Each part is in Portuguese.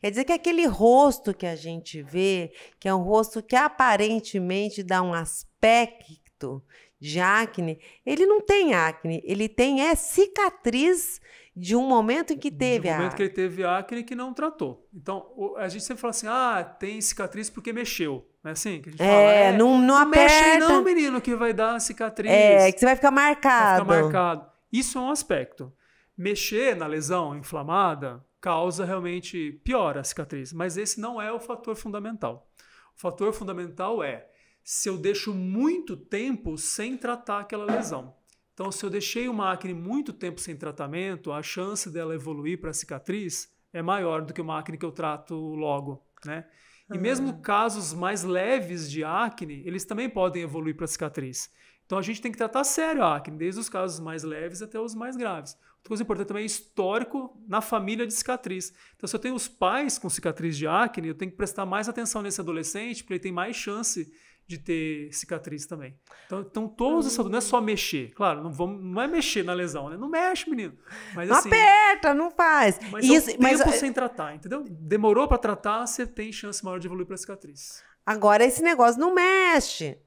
Quer dizer que aquele rosto que a gente vê, que é um rosto que aparentemente dá um aspecto de acne, ele não tem acne, ele tem é cicatriz de um momento em que teve um a um momento que ele teve acne que não tratou. Então, a gente sempre fala assim: ah, tem cicatriz porque mexeu. Não é assim? é, fala, é, não, não, não aperta. Mexe não, menino, que vai dar cicatriz. É, que você vai ficar marcado. Vai ficar marcado. Isso é um aspecto mexer na lesão inflamada causa realmente piora a cicatriz, mas esse não é o fator fundamental. O fator fundamental é se eu deixo muito tempo sem tratar aquela lesão. Então, se eu deixei uma acne muito tempo sem tratamento, a chance dela evoluir para cicatriz é maior do que uma acne que eu trato logo, né? E mesmo casos mais leves de acne, eles também podem evoluir para cicatriz. Então a gente tem que tratar sério a acne, desde os casos mais leves até os mais graves. Uma coisa importante também é histórico na família de cicatriz. Então, se eu tenho os pais com cicatriz de acne, eu tenho que prestar mais atenção nesse adolescente, porque ele tem mais chance de ter cicatriz também. Então, então todos esses, não é só mexer, claro, não, vamos, não é mexer na lesão, né? Não mexe, menino. Mas, não assim, aperta, não faz. Mas é um tempo mas, é sem tratar, entendeu? Demorou para tratar, você tem chance maior de evoluir para cicatriz. Agora esse negócio não mexe.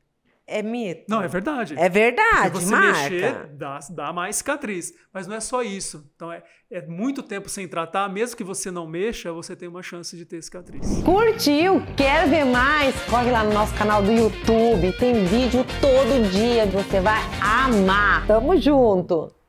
É mito. Não, é verdade. É verdade, Se você marca. mexer, dá, dá mais cicatriz. Mas não é só isso. Então, é, é muito tempo sem tratar. Mesmo que você não mexa, você tem uma chance de ter cicatriz. Curtiu? Quer ver mais? Corre lá no nosso canal do YouTube. Tem vídeo todo dia. que Você vai amar. Tamo junto.